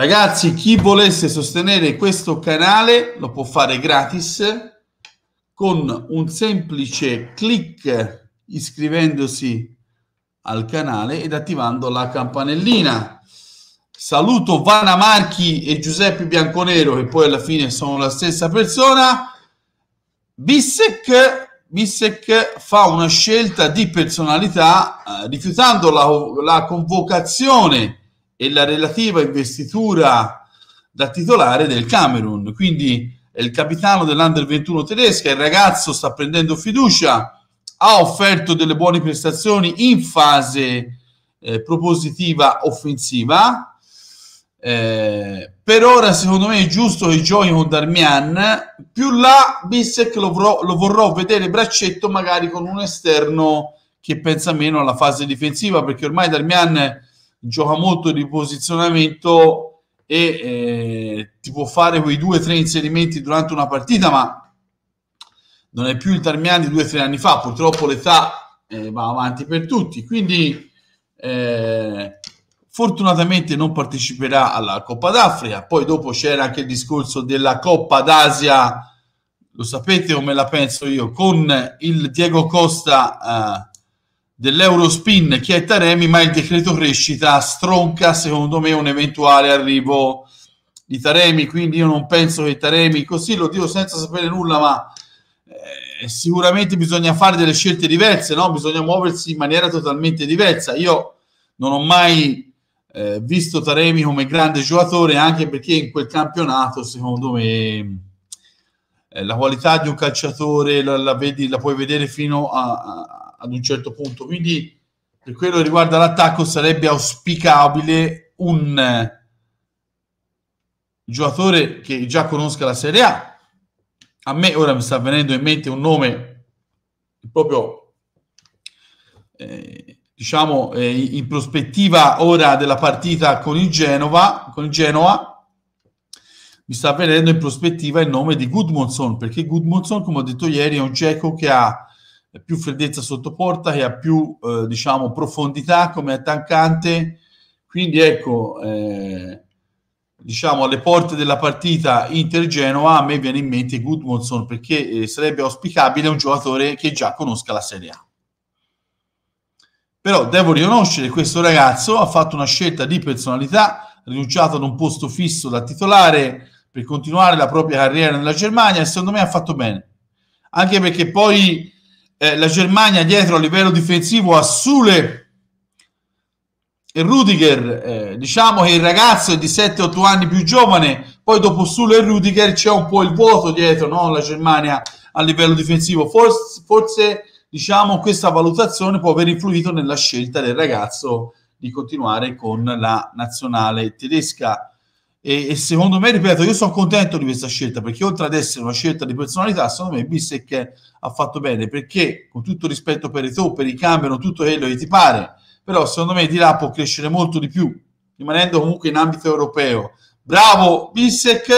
Ragazzi, chi volesse sostenere questo canale lo può fare gratis con un semplice clic iscrivendosi al canale ed attivando la campanellina. Saluto Vana Marchi e Giuseppe Bianconero, che poi alla fine sono la stessa persona. Bissec, Bissec fa una scelta di personalità eh, rifiutando la, la convocazione e la relativa investitura da titolare del Camerun. Quindi è il capitano dell'Under 21 tedesca, il ragazzo sta prendendo fiducia, ha offerto delle buone prestazioni in fase eh, propositiva offensiva. Eh, per ora, secondo me, è giusto che giochi con Darmian. Più là, Bissek lo, vorrò, lo vorrò vedere braccetto, magari con un esterno che pensa meno alla fase difensiva, perché ormai Darmian gioca molto di posizionamento e eh, ti può fare quei due o tre inserimenti durante una partita, ma non è più il Tarmiani di due o tre anni fa, purtroppo l'età eh, va avanti per tutti, quindi eh, fortunatamente non parteciperà alla Coppa d'Africa, poi dopo c'era anche il discorso della Coppa d'Asia, lo sapete come la penso io, con il Diego Costa eh, dell'Eurospin che è Taremi, ma il decreto crescita stronca secondo me un eventuale arrivo di Taremi, quindi io non penso che Taremi, così lo dico senza sapere nulla, ma eh, sicuramente bisogna fare delle scelte diverse, no? bisogna muoversi in maniera totalmente diversa. Io non ho mai eh, visto Taremi come grande giocatore, anche perché in quel campionato secondo me eh, la qualità di un calciatore la, la, vedi, la puoi vedere fino a ad un certo punto. Quindi per quello che riguarda l'attacco sarebbe auspicabile un eh, giocatore che già conosca la Serie A. A me ora mi sta venendo in mente un nome proprio, eh, diciamo, eh, in prospettiva ora della partita con il Genova, con il Genoa, mi sta venendo in prospettiva il nome di Goodmanson, perché Goodmanson, come ho detto ieri, è un cieco che ha più freddezza sotto porta, che ha più eh, diciamo, profondità come attaccante. Quindi ecco, eh, diciamo alle porte della partita Inter-Genoa, a me viene in mente Gudmundsson perché eh, sarebbe auspicabile un giocatore che già conosca la Serie A. Però devo riconoscere questo ragazzo ha fatto una scelta di personalità, rinunciato ad un posto fisso da titolare per continuare la propria carriera nella Germania e secondo me ha fatto bene. Anche perché poi eh, la Germania dietro a livello difensivo a Sule e Rudiger, eh, diciamo che il ragazzo è di 7-8 anni più giovane, poi dopo Sule e Rudiger c'è un po' il vuoto dietro no? la Germania a livello difensivo, forse, forse diciamo questa valutazione può aver influito nella scelta del ragazzo di continuare con la nazionale tedesca. E, e, secondo me, ripeto, io sono contento di questa scelta perché oltre ad essere una scelta di personalità, secondo me Bissec ha fatto bene perché con tutto rispetto per i top, per i cambiano, tutto quello che ti pare, però secondo me di là può crescere molto di più, rimanendo comunque in ambito europeo. Bravo Bissec,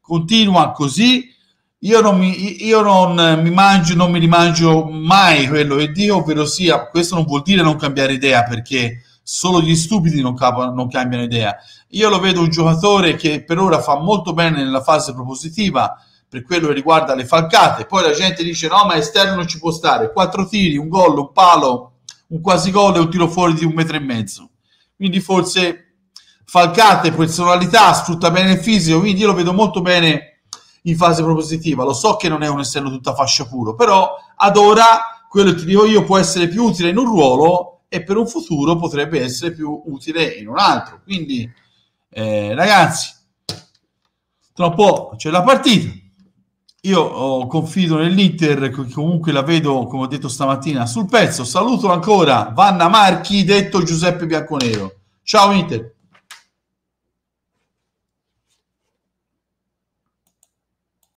continua così. Io non mi, io non mi mangio, non mi rimangio mai quello che dico, ovvero sia, questo non vuol dire non cambiare idea perché solo gli stupidi non, cap- non cambiano idea. Io lo vedo un giocatore che per ora fa molto bene nella fase propositiva per quello che riguarda le falcate, poi la gente dice no ma esterno non ci può stare, quattro tiri, un gol, un palo, un quasi gol e un tiro fuori di un metro e mezzo. Quindi forse falcate, personalità, sfrutta bene il fisico, quindi io lo vedo molto bene in fase propositiva. Lo so che non è un esterno tutta fascia puro, però ad ora quello che ti dico io può essere più utile in un ruolo e per un futuro potrebbe essere più utile in un altro. Quindi, eh, ragazzi, tra un po' c'è la partita. Io oh, confido nell'Inter, comunque la vedo, come ho detto stamattina, sul pezzo. Saluto ancora Vanna Marchi, detto Giuseppe Bianconero. Ciao Inter!